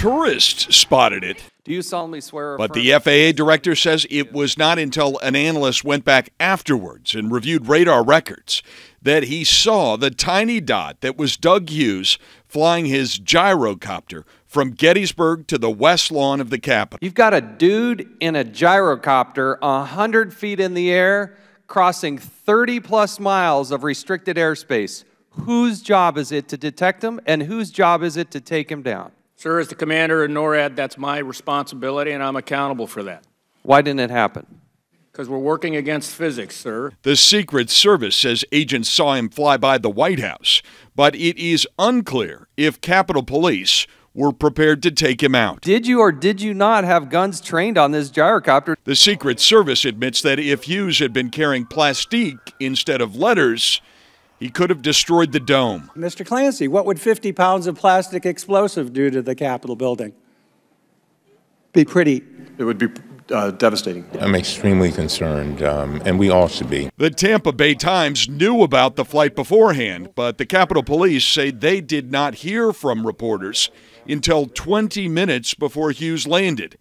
Tourists spotted it. Do you solemnly swear? But the FAA director says it was not until an analyst went back afterwards and reviewed radar records that he saw the tiny dot that was Doug Hughes flying his gyrocopter from Gettysburg to the west lawn of the Capitol. You've got a dude in a gyrocopter 100 feet in the air crossing 30 plus miles of restricted airspace. Whose job is it to detect him and whose job is it to take him down? Sir, as the commander of NORAD, that's my responsibility, and I'm accountable for that. Why didn't it happen? Because we're working against physics, sir. The Secret Service says agents saw him fly by the White House, but it is unclear if Capitol Police were prepared to take him out. Did you or did you not have guns trained on this gyrocopter? The Secret Service admits that if Hughes had been carrying plastique instead of letters, he could have destroyed the dome. Mr. Clancy, what would 50 pounds of plastic explosive do to the Capitol building? Be pretty. It would be uh, devastating. I'm extremely concerned, um, and we all should be. The Tampa Bay Times knew about the flight beforehand, but the Capitol Police say they did not hear from reporters until 20 minutes before Hughes landed.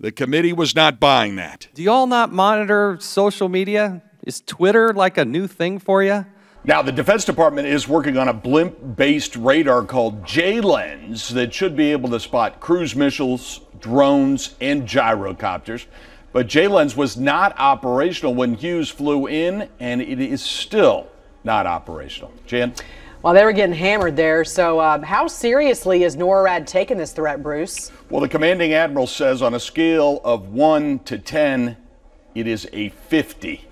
The committee was not buying that. Do y'all not monitor social media? Is Twitter like a new thing for you? Now, the Defense Department is working on a blimp based radar called J Lens that should be able to spot cruise missiles, drones, and gyrocopters. But J Lens was not operational when Hughes flew in, and it is still not operational. Jan? Well, they were getting hammered there. So, um, how seriously is NORAD taking this threat, Bruce? Well, the commanding admiral says on a scale of 1 to 10, it is a 50.